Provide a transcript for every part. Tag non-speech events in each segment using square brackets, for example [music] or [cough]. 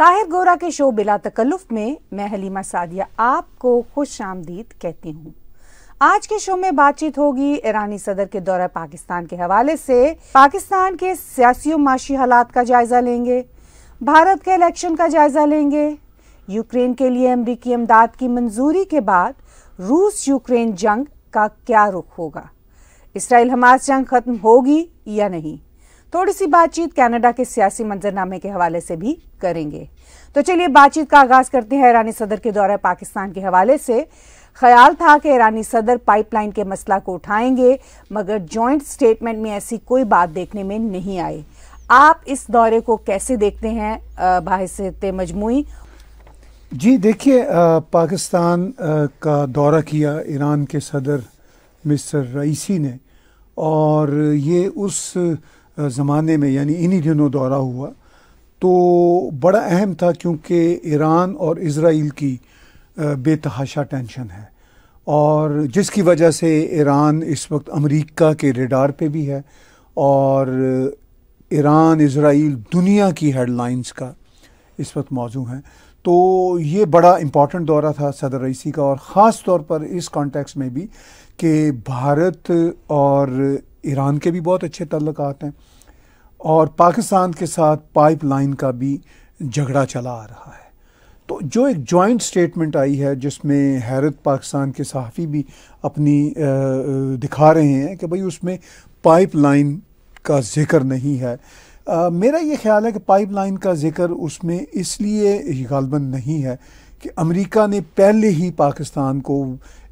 ताहिर गोरा के शो बिला तकल्लुफ में मैं हलीमा सादिया आपको खुश आमदीद कहती हूँ आज के शो में बातचीत होगी ईरानी सदर के दौरे पाकिस्तान के हवाले से पाकिस्तान के सियासी माशी हालात का जायजा लेंगे भारत के इलेक्शन का जायजा लेंगे यूक्रेन के लिए अमरीकी इमदाद की मंजूरी के बाद रूस यूक्रेन जंग का क्या रुख होगा इसराइल हमास जंग खत्म होगी या नहीं थोड़ी सी बातचीत कनाडा के सियासी मंजरनामे के हवाले से भी करेंगे तो चलिए बातचीत का आगाज करते हैं ईरानी सदर के दौरे पाकिस्तान के हवाले से ख्याल था कि ईरानी सदर पाइपलाइन के मसला को उठाएंगे मगर जॉइंट स्टेटमेंट में ऐसी कोई बात देखने में नहीं आई आप इस दौरे को कैसे देखते हैं बाहिसत मजमू जी देखिए पाकिस्तान आ, का दौरा किया ईरान के सदर मिस्टर रईसी ने और ये उस ज़माने में यानी इन्हीं दिनों दौरा हुआ तो बड़ा अहम था क्योंकि ईरान और इसराइल की बेतहाशा टेंशन है और जिसकी वजह से ईरान इस वक्त अमेरिका के रेडार पे भी है और ईरान इसराइल दुनिया की हेडलाइंस का इस वक्त मौजू है तो ये बड़ा इम्पॉटेंट दौरा था सदर रईसी का और ख़ास तौर पर इस कॉन्टेक्स्ट में भी कि भारत और ईरान के भी बहुत अच्छे तल्लक हैं और पाकिस्तान के साथ पाइपलाइन का भी झगड़ा चला आ रहा है तो जो एक जॉइंट स्टेटमेंट आई है जिसमें हैरत पाकिस्तान के सहाफ़ी भी अपनी दिखा रहे हैं कि भाई उसमें पाइपलाइन का जिक्र नहीं है आ, मेरा ये ख्याल है कि पाइपलाइन का जिक्र उसमें इसलिए गालबंद नहीं है कि अमेरिका ने पहले ही पाकिस्तान को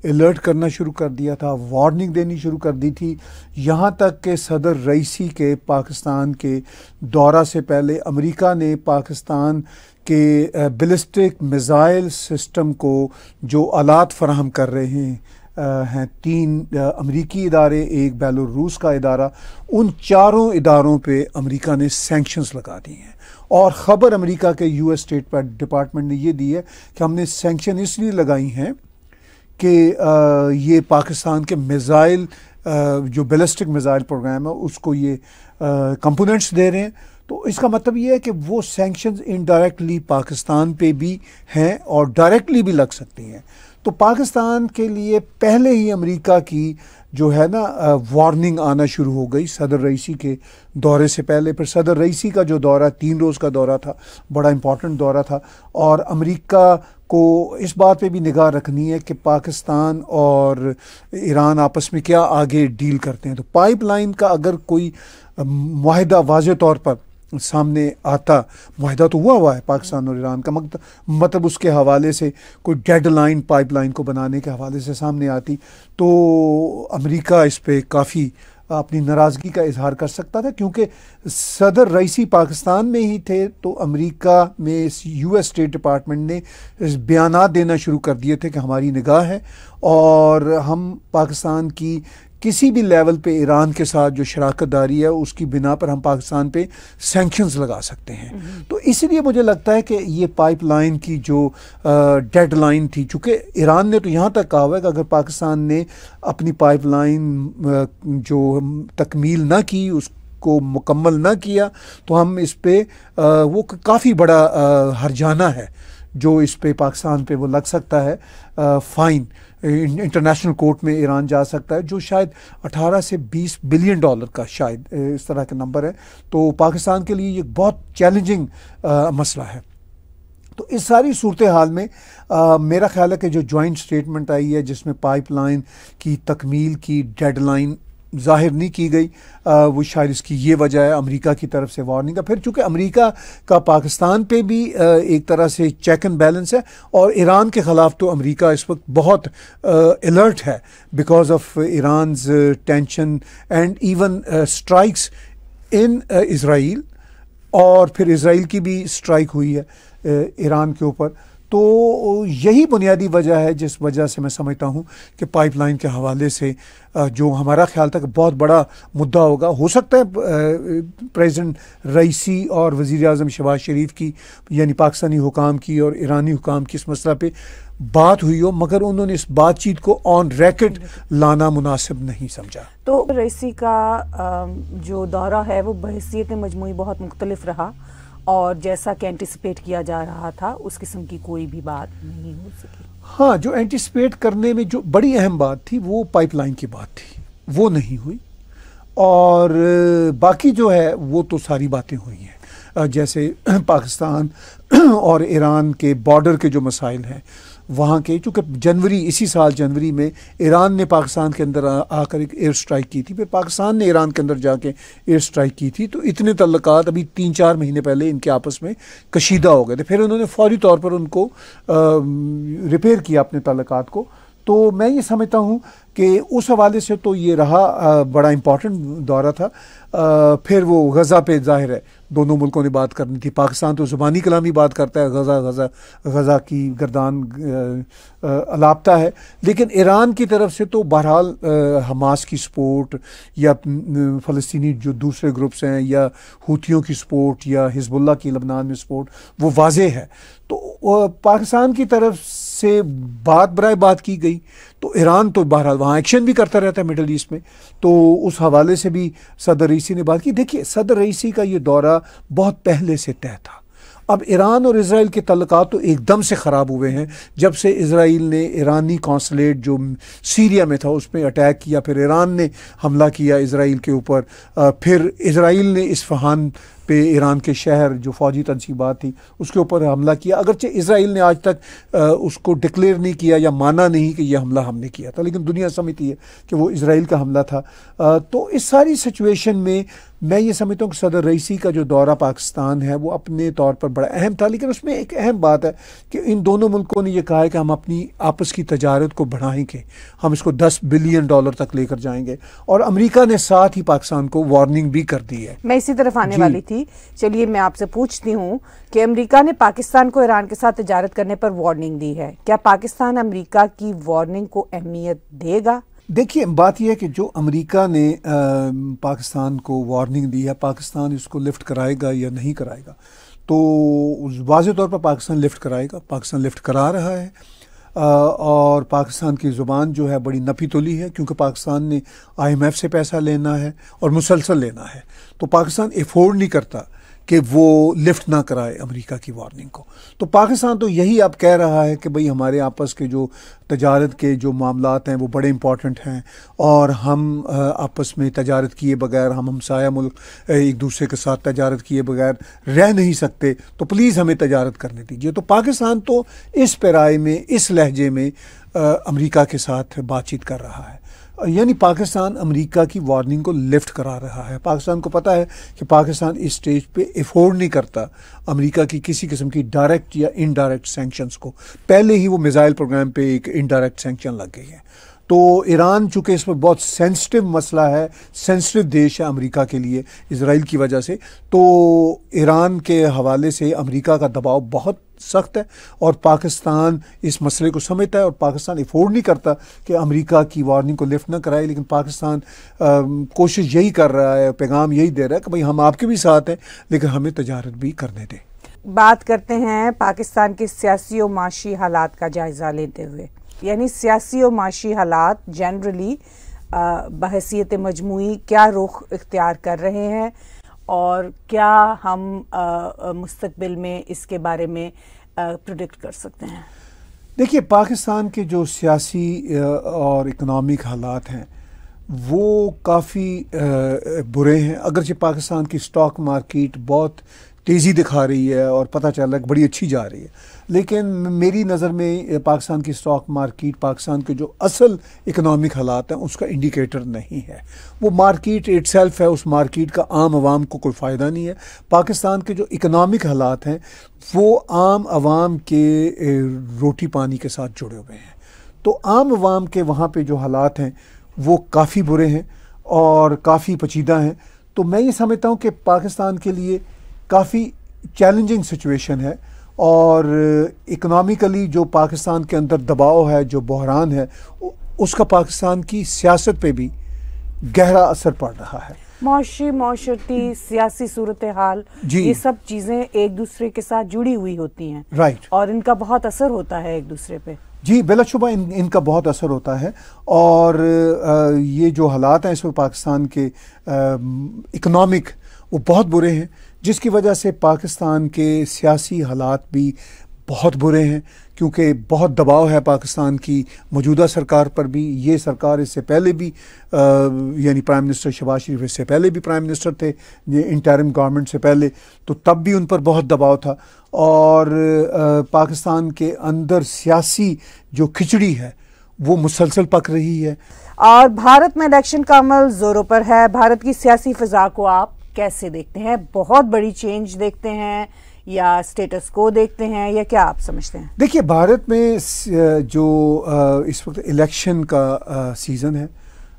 अलर्ट करना शुरू कर दिया था वार्निंग देनी शुरू कर दी थी यहाँ तक कि सदर रईसी के पाकिस्तान के दौरा से पहले अमेरिका ने पाकिस्तान के बिलिस्टिक मिज़ाइल सिस्टम को जो आलात फराहम कर रहे हैं हैं तीन अमरीकी इदारे एक बेलोरूस का इदारा उन चारों इदारों पे अमेरिका ने सेंक्शंस लगा दिए हैं और ख़बर अमेरिका के यूएस स्टेट डिपार्टमेंट ने ये दी है कि हमने सेंक्शन इसलिए लगाई हैं कि ये पाकिस्तान के मिज़ाइल जो बेलिस्टिक मिज़ाइल प्रोग्राम है उसको ये कंपोनेंट्स दे रहे हैं तो इसका मतलब ये है कि वो सेंक्शन इनडायरेक्टली पाकिस्तान पे भी हैं और डायरेक्टली भी लग सकती हैं तो पाकिस्तान के लिए पहले ही अमेरिका की जो है ना वार्निंग आना शुरू हो गई सदर रईसी के दौरे से पहले फिर सदर रईसी का जो दौरा तीन रोज़ का दौरा था बड़ा इम्पॉर्टेंट दौरा था और अमेरिका को इस बात पे भी निगाह रखनी है कि पाकिस्तान और ईरान आपस में क्या आगे डील करते हैं तो पाइपलाइन का अगर कोई माहदा वाज तौर पर सामने आता माहिदा तो हुआ हुआ है पाकिस्तान और ईरान का मतलब उसके हवाले से कोई डेड लाइन पाइप लाइन को बनाने के हवाले से सामने आती तो अमरीका इस पर काफ़ी अपनी नाराज़गी का इजहार कर सकता था क्योंकि सदर रईसी पाकिस्तान में ही थे तो अमेरिका में इस एस स्टेट डिपार्टमेंट ने बयान देना शुरू कर दिए थे कि हमारी निगाह है और हम पाकिस्तान की किसी भी लेवल पे ईरान के साथ जो शराकत दारी है उसकी बिना पर हम पाकिस्तान पे सेंक्शंस लगा सकते हैं तो इसलिए मुझे लगता है कि ये पाइपलाइन की जो डेड लाइन थी चूँकि ईरान ने तो यहाँ तक कहा हुआ है कि अगर पाकिस्तान ने अपनी पाइपलाइन जो तकमील ना की उस को मुकम्मल ना किया तो हम इस पर वो काफ़ी बड़ा हरजाना है जो इस पर पाकिस्तान पर वो लग सकता है फ़ाइन इंटरनेशनल कोर्ट में ईरान जा सकता है जो शायद 18 से 20 बिलियन डॉलर का शायद इस तरह का नंबर है तो पाकिस्तान के लिए ये बहुत चैलेंजिंग मसला है तो इस सारी सूरत हाल में आ, मेरा ख्याल है कि जो जॉइंट स्टेटमेंट आई है जिसमें पाइपलाइन की तकमील की डेडलाइन ज़ाहिर नहीं की गई आ, वो शायद इसकी ये वजह है अमेरिका की तरफ से वार्निंग का फिर चूँकि अमेरिका का पाकिस्तान पे भी आ, एक तरह से चेक एंड बैलेंस है और ईरान के ख़िलाफ़ तो अमेरिका इस वक्त बहुत अलर्ट है because of Iran tension and even strikes in Israel और फिर इसराइल की भी स्ट्राइक हुई है ईरान के ऊपर तो यही बुनियादी वजह है जिस वजह से मैं समझता हूँ कि पाइपलाइन के हवाले से जो हमारा ख्याल था कि बहुत बड़ा मुद्दा होगा हो सकता है प्रेसिडेंट रईसी और वज़ी अजम शबाज शरीफ की यानी पाकिस्तानी हुकाम की और ईरानी हुकाम की इस मसला पर बात हुई हो मगर उन्होंने इस बातचीत को ऑन रैकेट लाना मुनासिब नहीं समझा तो रईसी का जो दौरा है वो बहसीत मजमू बहुत मुख्तलिफ रहा और जैसा कि एंटिसिपेट किया जा रहा था उस किस्म की कोई भी बात नहीं हो सकी हाँ जो एंटिसिपेट करने में जो बड़ी अहम बात थी वो पाइपलाइन की बात थी वो नहीं हुई और बाकी जो है वो तो सारी बातें हुई हैं जैसे [clears throat] पाकिस्तान और ईरान के बॉर्डर के जो मसाइल हैं वहाँ के चूँकि जनवरी इसी साल जनवरी में ईरान ने पाकिस्तान के अंदर आकर एक एयर स्ट्राइक की थी फिर पाकिस्तान ने ईरान के अंदर जाके एयर स्ट्राइक की थी तो इतने तल्लक अभी तीन चार महीने पहले इनके आपस में कशीदा हो गए थे फिर उन्होंने फौरी तौर पर उनको रिपेयर किया अपने तल्लक को तो मैं ये समझता हूँ कि उस हवाले से तो ये रहा आ, बड़ा इम्पॉर्टेंट दौरा था आ, फिर वो गज़ा पे जाहिर है दोनों मुल्कों ने बात करनी थी पाकिस्तान तो ज़ुबानी कलामी बात करता है गज़ा गज़ा गज़ा की गर्दान अलापता है लेकिन ईरान की तरफ से तो बहरहाल हमास की सपोर्ट या फ़लस्तनी जो दूसरे ग्रुप्स हैं या हूतियों की सपोर्ट या हिजबुल्ला की लबनान में सपोर्ट वो वाज है तो पाकिस्तान की तरफ से बात बरए बात की गई तो ईरान तो बहरहाल वहाँ एक्शन भी करता रहता है मिडल ईस्ट में तो उस हवाले से भी सदर रईसी ने बात की देखिए सदर रईसी का ये दौरा बहुत पहले से तय था अब ईरान और इसराइल के तलक तो एकदम से ख़राब हुए हैं जब से इसराइल ने ईरानी कौंसलेट जो सीरिया में था उस पर अटैक किया फिर ईरान ने हमला किया इसराइल के ऊपर फिर इसराइल ने इस्फहान पे ईरान के शहर जो फौजी तनसीबात थी उसके ऊपर हमला किया अगरचे इसराइल ने आज तक आ, उसको डिक्लेयर नहीं किया या माना नहीं कि यह हमला हमने किया था लेकिन दुनिया समझती है कि वो इसराइल का हमला था आ, तो इस सारी सिचुएशन में मैं ये समझता हूँ कि सदर रईसी का जो दौरा पाकिस्तान है वो अपने तौर पर बड़ा अहम था लेकिन उसमें एक अहम बात है कि इन दोनों मुल्कों ने यह कहा है कि हम अपनी आपस की तजारत को बढ़ाएंगे हम इसको 10 बिलियन डॉलर तक लेकर जाएंगे और अमेरिका ने साथ ही पाकिस्तान को वार्निंग भी कर दी है मैं इसी तरफ आने वाली थी थी चलिए मैं आपसे पूछती हूँ कि अमेरिका ने पाकिस्तान को ईरान के साथ तजारत करने पर वार्निंग दी है क्या पाकिस्तान अमेरिका की वार्निंग को अहमियत देगा देखिए बात यह है कि जो अमेरिका ने आ, पाकिस्तान को वार्निंग दी है पाकिस्तान इसको लिफ्ट कराएगा या नहीं कराएगा तो वाज तौर पर पाकिस्तान लिफ्ट कराएगा पाकिस्तान लिफ्ट करा रहा है और पाकिस्तान की ज़ुबान जो है बड़ी नपी तोली है क्योंकि पाकिस्तान ने आईएमएफ से पैसा लेना है और मुसलसल लेना है तो पाकिस्तान एफोर्ड नहीं करता कि वो लिफ्ट ना कराए अमेरिका की वार्निंग को तो पाकिस्तान तो यही अब कह रहा है कि भाई हमारे आपस के जो तजारत के जो मामला हैं वो बड़े इंपॉर्टेंट हैं और हम आपस में तजारत किए बगैर हम हमसाया मुल्क एक दूसरे के साथ तजारत किए बगैर रह नहीं सकते तो प्लीज़ हमें तजारत करने दीजिए तो पाकिस्तान तो इस पैराए में इस लहजे में अमरीका के साथ बातचीत कर रहा है यानी पाकिस्तान अमेरिका की वार्निंग को लिफ्ट करा रहा है पाकिस्तान को पता है कि पाकिस्तान इस स्टेज पे एफोर्ड नहीं करता अमेरिका की किसी किस्म की डायरेक्ट या इनडायरेक्ट सैंक्शंस को पहले ही वो मिज़ाइल प्रोग्राम पे एक इनडायरेक्ट सेंक्शन लग गई है तो ईरान चूँकि इस पर बहुत सेंसिटिव मसला है सेंसिटिव देश है अमेरिका के लिए इसराइल की वजह से तो ईरान के हवाले से अमेरिका का दबाव बहुत सख्त है और पाकिस्तान इस मसले को समझता है और पाकिस्तान अफोर्ड नहीं करता कि अमेरिका की वार्निंग को लिफ्ट ना कराए लेकिन पाकिस्तान कोशिश यही कर रहा है पैगाम यही दे रहा है कि भाई हम आपके भी साथ हैं लेकिन हमें तजारत भी करने दें बात करते हैं पाकिस्तान के सियासी और माशी हालात का जायज़ा लेते हुए यानी सियासी और माशी हालात जनरली बहसीत मजमू क्या रुख इख्तियार कर रहे हैं और क्या हम मुस्तबिल में इसके बारे में प्रोडिक्ट कर सकते हैं देखिए पाकिस्तान के जो सियासी और इकनॉमिक हालात हैं वो काफ़ी बुरे हैं अगरचे पाकिस्तान की स्टॉक मार्केट बहुत तेज़ी दिखा रही है और पता चल रहा है बड़ी अच्छी जा रही है लेकिन मेरी नज़र में पाकिस्तान की स्टॉक मार्केट पाकिस्तान के जो असल इकनॉमिक हालात हैं उसका इंडिकेटर नहीं है वो मार्केट इट है उस मार्केट का आम आवाम को कोई फ़ायदा नहीं है पाकिस्तान के जो इकनॉमिक हालात हैं वो आम आवाम के रोटी पानी के साथ जुड़े हुए हैं तो आम आवाम के वहाँ पर जो हालात हैं वो काफ़ी बुरे हैं और काफ़ी पचीदा हैं तो मैं ये समझता हूँ कि पाकिस्तान के लिए काफ़ी चैलेंजिंग सिचुएशन है और इकनॉमिकली uh, जो पाकिस्तान के अंदर दबाव है जो बहरान है उसका पाकिस्तान की सियासत पे भी गहरा असर पड़ रहा है मौशी, माशरती सियासी सूरत हाल ये सब चीज़ें एक दूसरे के साथ जुड़ी हुई होती हैं राइट और इनका बहुत असर होता है एक दूसरे पे जी बेलाशुबा इन इनका बहुत असर होता है और आ, uh, ये जो हालात हैं इसमें पाकिस्तान के इकनॉमिक uh, वो बहुत बुरे हैं जिसकी वजह से पाकिस्तान के सियासी हालात भी बहुत बुरे हैं क्योंकि बहुत दबाव है पाकिस्तान की मौजूदा सरकार पर भी ये सरकार इससे पहले भी यानी प्राइम मिनिस्टर शबाज शरीफ इससे पहले भी प्राइम मिनिस्टर थे ये इंटरम गवर्नमेंट से पहले तो तब भी उन पर बहुत दबाव था और आ, पाकिस्तान के अंदर सियासी जो खिचड़ी है वो मुसलसल पक रही है और भारत में इलेक्शन का अमल ज़ोरों पर है भारत की सियासी फ़िज़ा को आप कैसे देखते हैं बहुत बड़ी चेंज देखते हैं या स्टेटस को देखते हैं या क्या आप समझते हैं देखिए भारत में जो इस वक्त इलेक्शन का सीज़न है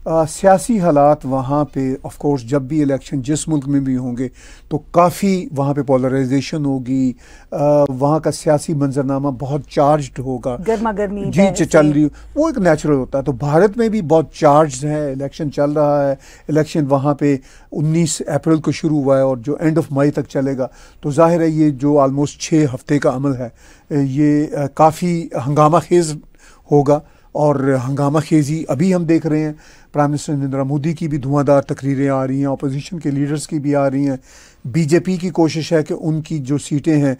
सियासी हालात वहाँ पे ऑफ कोर्स जब भी इलेक्शन जिस मुल्क में भी होंगे तो काफ़ी वहाँ पे पोलराइजेशन होगी वहाँ का सियासी मंजरनामा बहुत चार्ज्ड होगा गर्मा गर्मी जी चल रही वो एक नेचुरल होता है तो भारत में भी बहुत चार्ज है इलेक्शन चल रहा है इलेक्शन वहाँ पे 19 अप्रैल को शुरू हुआ है और जो एंड ऑफ मई तक चलेगा तो जाहिर है ये जो आलमोस्ट छः हफ्ते का अमल है ये काफ़ी हंगामा खेज होगा और हंगामा खेजी अभी हम देख रहे हैं प्राइम मिनिस्टर नरेंद्र मोदी की भी धुआंधार तकरीरें आ रही हैं अपोजिशन के लीडर्स की भी आ रही हैं बीजेपी की कोशिश है कि उनकी जो सीटें हैं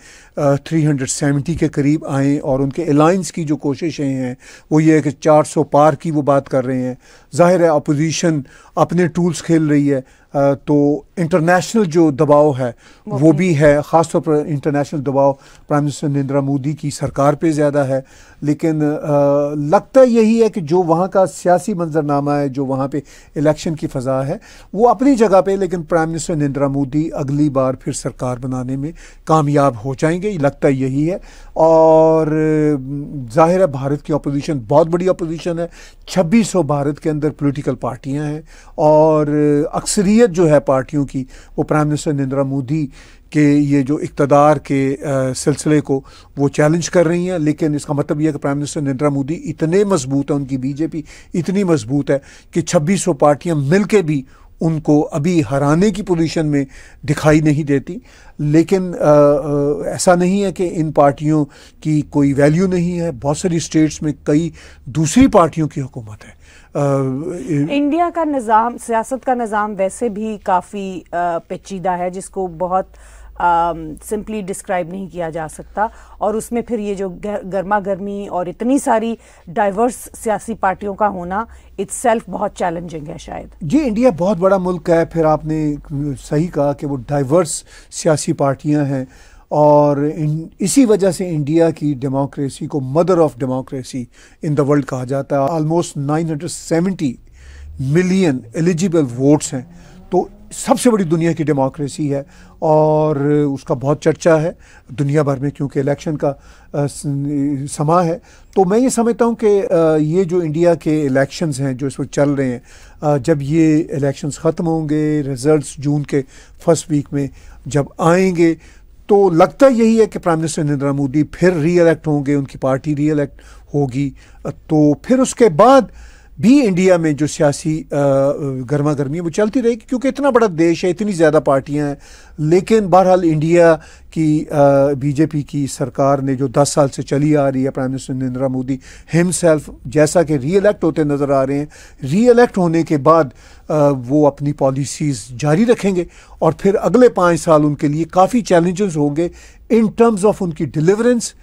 थ्री हंड्रेड सेवेंटी के करीब आएँ और उनके अलाइंस की जो कोशिशें हैं वो ये है कि चार सौ पार की वो बात कर रहे हैं जाहिर है अपोजिशन अपने टूल्स खेल रही है तो इंटरनेशनल जो दबाव है वो, वो भी है ख़ासतौर पर इंटरनेशनल दबाव प्राइम मिनिस्टर नरेंद्र मोदी की सरकार पे ज़्यादा है लेकिन आ, लगता यही है कि जो वहाँ का सियासी मंजरनामा है जो वहाँ पे इलेक्शन की फ़जा है वो अपनी जगह पे लेकिन प्राइम मिनिस्टर नरेंद्र मोदी अगली बार फिर सरकार बनाने में कामयाब हो जाएंगे लगता यही है और ज़ाहिर है भारत की अपोजिशन बहुत बड़ी अपोजिशन है छब्बीस भारत के अंदर पोलिटिकल पार्टियाँ हैं और अक्सरी अक्सरियत जो है पार्टियों की वो प्राइम मिनिस्टर नरेंद्र मोदी के ये जो इकतदार के सिलसिले को वो चैलेंज कर रही हैं लेकिन इसका मतलब यह है कि प्राइम मिनिस्टर नरेंद्र मोदी इतने मजबूत हैं उनकी बीजेपी इतनी मजबूत है कि छब्बीस सौ पार्टियाँ मिल के भी उनको अभी हराने की पोजीशन में दिखाई नहीं देती लेकिन आ, आ, ऐसा नहीं है कि इन पार्टियों की कोई वैल्यू नहीं है बहुत सारी स्टेट्स में कई दूसरी पार्टियों की हुकूमत है आ, इंडिया का निज़ाम सियासत का निज़ाम वैसे भी काफ़ी पेचीदा है जिसको बहुत सिंपली डिस्क्राइब नहीं किया जा सकता और उसमें फिर ये जो गर्मा गर्मी और इतनी सारी डाइवर्स सियासी पार्टियों का होना इट्स बहुत चैलेंजिंग है शायद जी इंडिया बहुत बड़ा मुल्क है फिर आपने सही कहा कि वो डाइवर्स सियासी पार्टियाँ हैं और इन, इसी वजह से इंडिया की डेमोक्रेसी को mother of democracy in the world कहा जाता है ऑलमोस्ट 970 मिलियन एलिजिबल वोट्स हैं सबसे बड़ी दुनिया की डेमोक्रेसी है और उसका बहुत चर्चा है दुनिया भर में क्योंकि इलेक्शन का समा है तो मैं ये समझता हूँ कि ये जो इंडिया के इलेक्शंस हैं जो इस वक्त चल रहे हैं जब ये इलेक्शंस ख़त्म होंगे रिज़ल्ट्स जून के फर्स्ट वीक में जब आएंगे तो लगता यही है कि प्राइम मिनिस्टर नरेंद्र मोदी फिर री होंगे उनकी पार्टी री होगी तो फिर उसके बाद भी इंडिया में जो सियासी गर्मा गर्मी है वो चलती रहेगी क्योंकि इतना बड़ा देश है इतनी ज़्यादा पार्टियां हैं लेकिन बहरहाल इंडिया की बीजेपी की सरकार ने जो 10 साल से चली आ रही है prime minister Narendra Modi himself जैसा कि री होते नज़र आ रहे हैं री होने के बाद वो अपनी पॉलिसीज़ जारी रखेंगे और फिर अगले पाँच साल उनके लिए काफ़ी चैलेंजेस होंगे इन टर्म्स ऑफ उनकी डिलीवरेंस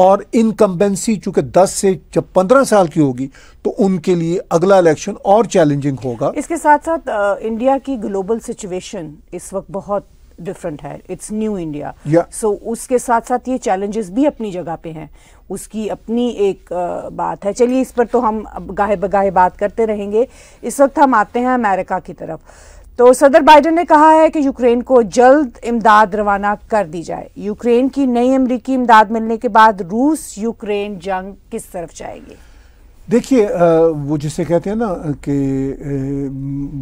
और इनकम्बेंसी चूंकि 10 से जब 15 साल की होगी तो उनके लिए अगला इलेक्शन और चैलेंजिंग होगा इसके साथ साथ आ, इंडिया की ग्लोबल सिचुएशन इस वक्त बहुत डिफरेंट है इट्स न्यू इंडिया सो उसके साथ साथ ये चैलेंजेस भी अपनी जगह पे हैं उसकी अपनी एक आ, बात है चलिए इस पर तो हम गाहे बगाहे बात करते रहेंगे इस वक्त हम आते हैं अमेरिका की तरफ तो सदर बाइडन ने कहा है कि यूक्रेन को जल्द इमदाद रवाना कर दी जाए यूक्रेन की नई अमरीकी इमदाद मिलने के बाद रूस यूक्रेन जंग किस तरफ जाएगी देखिए वो जिसे कहते हैं ना कि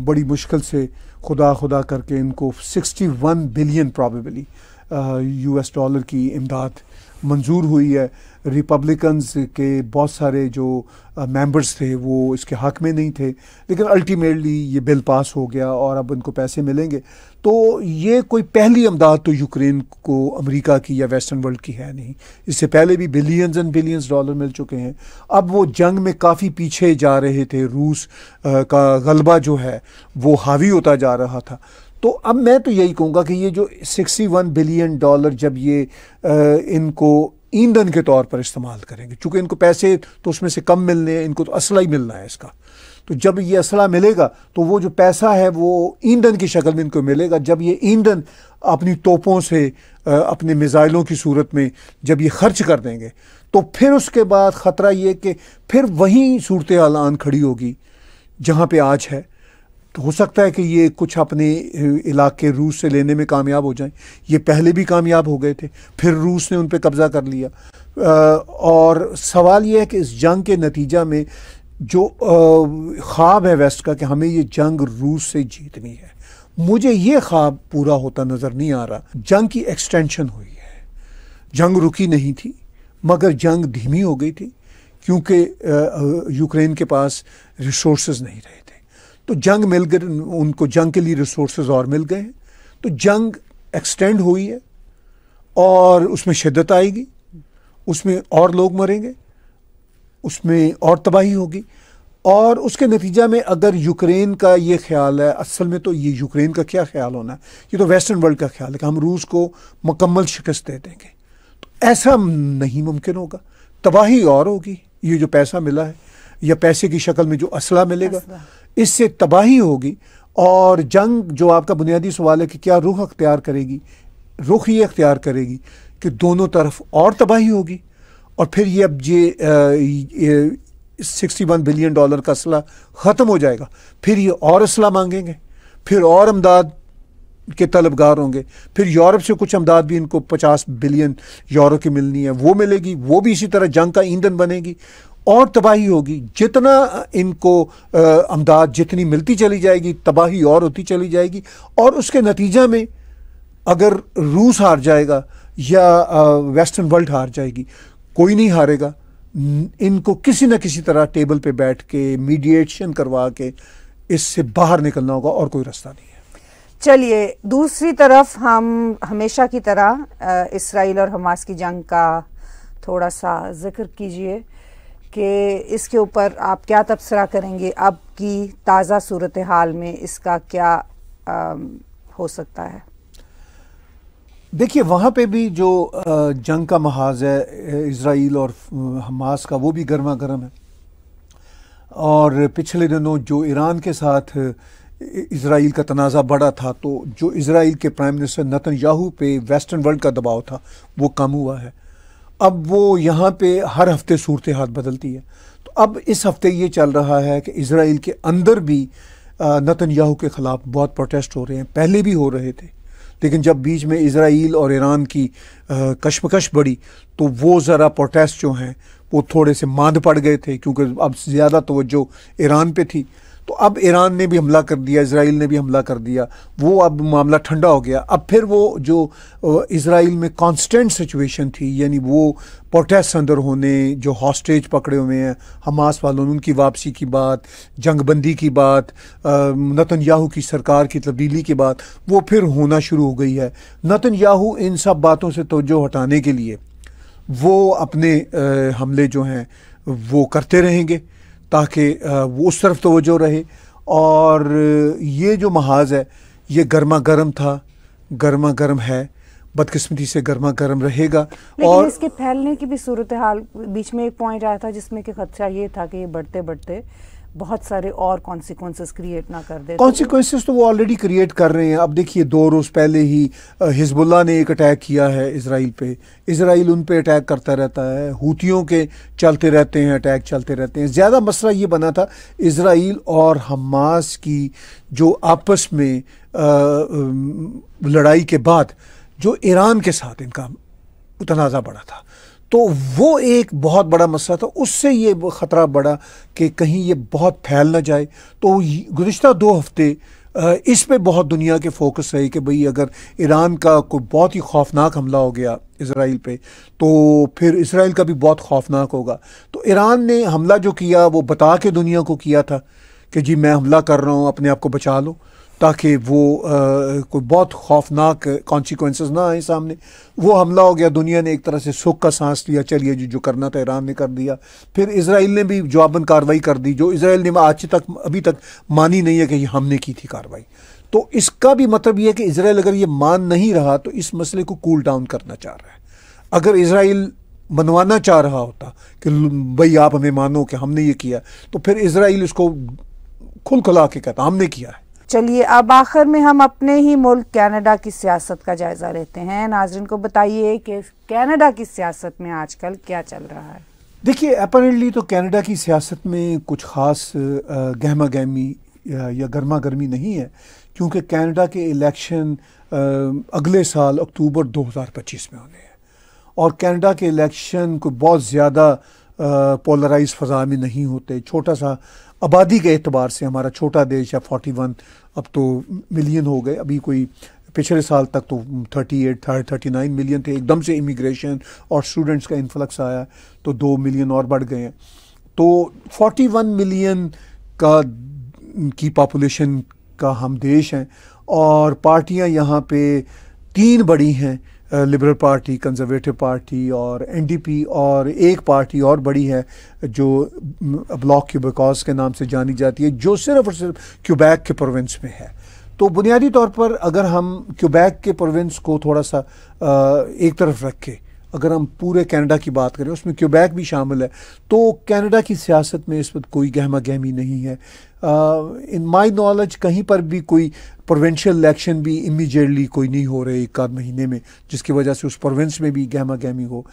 बड़ी मुश्किल से खुदा खुदा करके इनको 61 बिलियन प्रॉबेबली यूएस डॉलर की इमदाद मंजूर हुई है रिपब्लिकन्स के बहुत सारे जो मेंबर्स थे वो इसके हक में नहीं थे लेकिन अल्टीमेटली ये बिल पास हो गया और अब उनको पैसे मिलेंगे तो ये कोई पहली अमदाद तो यूक्रेन को अमेरिका की या वेस्टर्न वर्ल्ड की है नहीं इससे पहले भी बिलियंस एंड बिलियंस डॉलर मिल चुके हैं अब वो जंग में काफ़ी पीछे जा रहे थे रूस आ, का गलबा जो है वो हावी होता जा रहा था तो अब मैं तो यही कहूँगा कि ये जो 61 बिलियन डॉलर जब ये आ, इनको ईंधन के तौर पर इस्तेमाल करेंगे चूँकि इनको पैसे तो उसमें से कम मिलने हैं इनको तो असला ही मिलना है इसका तो जब ये असला मिलेगा तो वो जो पैसा है वो ईंधन की शक्ल में इनको मिलेगा जब ये ईंधन अपनी तोपों से अपने मिज़ाइलों की सूरत में जब ये खर्च कर देंगे तो फिर उसके बाद ख़तरा ये कि फिर वहीं सूरत आलान खड़ी होगी जहाँ पे आज है तो हो सकता है कि ये कुछ अपने इलाके रूस से लेने में कामयाब हो जाएं ये पहले भी कामयाब हो गए थे फिर रूस ने उन पर कब्ज़ा कर लिया और सवाल यह है कि इस जंग के नतीजा में जो ख्वाब है वेस्ट का कि हमें ये जंग रूस से जीतनी है मुझे ये ख्वाब पूरा होता नज़र नहीं आ रहा जंग की एक्सटेंशन हुई है जंग रुकी नहीं थी मगर जंग धीमी हो गई थी क्योंकि यूक्रेन के पास रिसोर्स नहीं रहे थे तो जंग मिल गए उनको जंग के लिए रिसोर्स और मिल गए हैं तो जंग एक्सटेंड हुई है और उसमें शिद्दत आएगी उसमें और लोग मरेंगे उसमें और तबाही होगी और उसके नतीजा में अगर यूक्रेन का ये ख्याल है असल में तो ये यूक्रेन का क्या ख्याल होना है ये तो वेस्टर्न वर्ल्ड का ख्याल है कि हम रूस को मुकम्मल शिकस्त दे देंगे तो ऐसा नहीं मुमकिन होगा तबाही और होगी ये जो पैसा मिला है या पैसे की शक्ल में जो असला मिलेगा इससे तबाही होगी और जंग जो आपका बुनियादी सवाल है कि क्या रुख अख्तियार करेगी रुख ये अख्तियार करेगी कि दोनों तरफ और तबाही होगी और फिर ये अब ये सिक्सटी वन बिलियन डॉलर का असला ख़त्म हो जाएगा फिर ये और असला मांगेंगे फिर और अमदाद के तलबगार होंगे फिर यूरोप से कुछ अमदाद भी इनको 50 बिलियन यूरो की मिलनी है वो मिलेगी वो भी इसी तरह जंग का ईंधन बनेगी और तबाही होगी जितना इनको अमदाद जितनी मिलती चली जाएगी तबाही और होती चली जाएगी और उसके नतीजा में अगर रूस हार जाएगा या वेस्टर्न वर्ल्ड हार जाएगी कोई नहीं हारेगा इनको किसी न किसी तरह टेबल पे बैठ के मीडिएशन करवा के इससे बाहर निकलना होगा और कोई रास्ता नहीं है चलिए दूसरी तरफ हम हमेशा की तरह इसराइल और हमास की जंग का थोड़ा सा जिक्र कीजिए कि इसके ऊपर आप क्या तबसरा करेंगे अब की ताज़ा सूरत हाल में इसका क्या आ, हो सकता है देखिए वहाँ पे भी जो जंग का महाज है इसराइल और हमास का वो भी गर्मा गर्म है और पिछले दिनों जो ईरान के साथ इसराइल का तनाज़ा बढ़ा था तो जो इसराइल के प्राइम मिनिस्टर नतन याहू पे वेस्टर्न वर्ल्ड का दबाव था वो कम हुआ है अब वो यहाँ पे हर हफ्ते सूरत हाल बदलती है तो अब इस हफ्ते ये चल रहा है कि इसराइल के अंदर भी नतन याहू के ख़िलाफ़ बहुत प्रोटेस्ट हो रहे हैं पहले भी हो रहे थे लेकिन जब बीच में इसराइल और ईरान की कशमकश बढ़ी तो वो ज़रा प्रोटेस्ट जो हैं वो थोड़े से मांद पड़ गए थे क्योंकि अब ज़्यादा तोज्जो ईरान पे थी तो अब ईरान ने भी हमला कर दिया इसराइल ने भी हमला कर दिया वो अब मामला ठंडा हो गया अब फिर वो जो इसराइल में कांस्टेंट सिचुएशन थी यानी वो प्रोटेस्ट अंदर होने जो हॉस्टेज पकड़े हुए हैं हमास वालों ने उनकी वापसी की बात जंगबंदी की बात नतन याहू की सरकार की तब्दीली की बात वो फिर होना शुरू हो गई है नतन याहू इन सब बातों से तोजो हटाने के लिए वो अपने हमले जो हैं वो करते रहेंगे ताकि वो उस तरफ तोजो रहे और ये जो महाज है ये गर्मा गर्म था गर्मा गर्म है बदकिस्मती से गर्मा गर्म रहेगा और इसके फैलने की भी सूरत हाल बीच में एक पॉइंट आया था जिसमें कि खदशा ये था कि ये बढ़ते बढ़ते बहुत सारे और कॉन्सिक्वेंसेस क्रिएट ना कर दे कॉन्सिक्वेंसेस तो वो ऑलरेडी क्रिएट कर रहे हैं अब देखिए दो रोज़ पहले ही हिजबुल्ला ने एक अटैक किया है इसराइल पे इसराइल उन पे अटैक करता रहता है हूतियों के चलते रहते हैं अटैक चलते रहते हैं ज़्यादा मसला ये बना था इसराइल और हमास की जो आपस में आ, लड़ाई के बाद जो ईरान के साथ इनका तनाज़ा बढ़ा था तो वो एक बहुत बड़ा मसला था उससे ये ख़तरा बढ़ा कि कहीं ये बहुत फैल ना जाए तो गुज्त दो हफ्ते इस पे बहुत दुनिया के फोकस रही कि भाई अगर ईरान का कोई बहुत ही खौफनाक हमला हो गया इसराइल पे तो फिर इसराइल का भी बहुत खौफनाक होगा तो ईरान ने हमला जो किया वो बता के दुनिया को किया था कि जी मैं हमला कर रहा हूँ अपने आप को बचा लो ताकि वो आ, कोई बहुत खौफनाक कॉन्सिक्वेंस ना आए सामने वो हमला हो गया दुनिया ने एक तरह से सुख का सांस लिया चलिए जो जो करना था ईरान ने कर दिया फिर इसराइल ने भी जवाबन कार्रवाई कर दी जो इसराइल ने आज तक अभी तक मानी नहीं है कि हमने की थी कार्रवाई तो इसका भी मतलब यह है कि इसराइल अगर ये मान नहीं रहा तो इस मसले को कूल डाउन करना चाह रहा है अगर इसराइल मनवाना चाह रहा होता कि भाई आप हमें मानो कि हमने ये किया तो फिर इसराइल इसको खुल खुला के कहता हमने किया है चलिए अब आखिर में हम अपने ही मुल्क कनाडा की सियासत का जायज़ा लेते हैं नाजरन को बताइए कि कनाडा की सियासत में आजकल क्या चल रहा है देखिए अपरेंटली तो कनाडा की सियासत में कुछ ख़ास गहमा गहमी या गर्मा गर्मी नहीं है क्योंकि कनाडा के इलेक्शन अगले साल अक्टूबर 2025 में होने हैं और कनाडा के इलेक्शन को बहुत ज़्यादा पोलराइज फजा में नहीं होते छोटा सा आबादी के अतबार से हमारा छोटा देश है फोर्टी वन अब तो मिलियन हो गए अभी कोई पिछले साल तक तो thirty eight thirty nine million थे एकदम से इमिग्रेशन और स्टूडेंट्स का इन्फ्लक्स आया तो दो मिलियन और बढ़ गए हैं तो फोर्टी वन मिलियन का की पॉपुलेशन का हम देश हैं और पार्टियां यहाँ पे तीन बड़ी हैं लिबरल पार्टी कंजर्वेटिव पार्टी और एनडीपी और एक पार्टी और बड़ी है जो ब्लॉक क्यूबिकॉज के नाम से जानी जाती है जो सिर्फ और सिर्फ क्यूबैक के प्रोविंस में है तो बुनियादी तौर पर अगर हम क्यूबैक के प्रोविंस को थोड़ा सा एक तरफ रखें अगर हम पूरे कनाडा की बात करें उसमें क्यूबैक भी शामिल है तो कनाडा की सियासत में इस वक्त कोई गहमा गहमी नहीं है इन माई नॉलेज कहीं पर भी कोई प्रोवेंशल इलेक्शन भी इमीजिएटली कोई नहीं हो रहे एक आध महीने में जिसकी वजह से उस प्रोवेंस में भी गहमा गहमी हो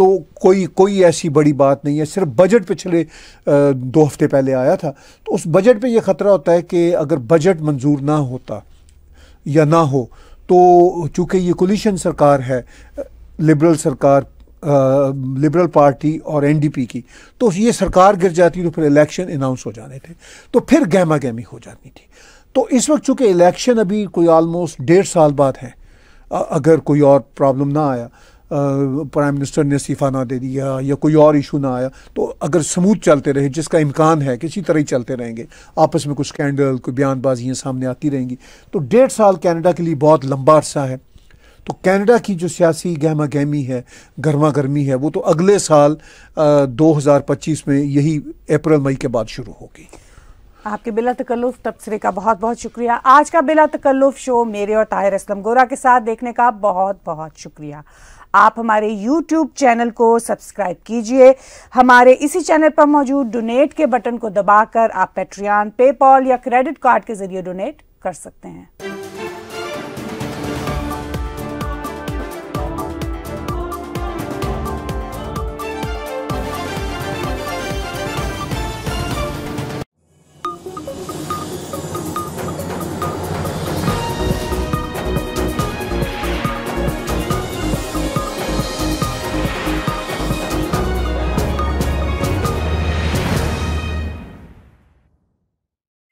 तो कोई कोई ऐसी बड़ी बात नहीं है सिर्फ बजट पिछले दो हफ्ते पहले आया था तो उस बजट पे ये ख़तरा होता है कि अगर बजट मंजूर ना होता या ना हो तो चूँकि ये कोलिशन सरकार है लिबरल सरकार लिबरल पार्टी और एनडीपी की तो ये सरकार गिर जाती तो फिर इलेक्शन अनाउंस हो जाने थे तो फिर गहमा गहमी हो जाती थी तो इस वक्त चूँकि इलेक्शन अभी कोई आलमोस्ट डेढ़ साल बाद है अगर कोई और प्रॉब्लम ना आया प्राइम मिनिस्टर ने इस्तीफ़ा ना दे दिया या कोई और इशू ना आया तो अगर समूथ चलते रहे जिसका इम्कान है किसी तरह ही चलते रहेंगे आपस में कुछ स्कैंडल कोई बयानबाजियाँ सामने आती रहेंगी तो डेढ़ साल कैनेडा के लिए बहुत लंबा अरसा है तो कैनेडा की जो सियासी गहमा गहमी है गर्मा गर्मी है वो तो अगले साल दो हज़ार पच्चीस में यही अप्रैल मई के बाद शुरू होगी आपके बिला तकल्लुफ तबसरे का बहुत बहुत शुक्रिया आज का बिला तकल्लुफ शो मेरे और ताहिर असलम गोरा के साथ देखने का बहुत बहुत शुक्रिया आप हमारे YouTube चैनल को सब्सक्राइब कीजिए हमारे इसी चैनल पर मौजूद डोनेट के बटन को दबाकर आप पेट्रियान पेपॉल या क्रेडिट कार्ड के जरिए डोनेट कर सकते हैं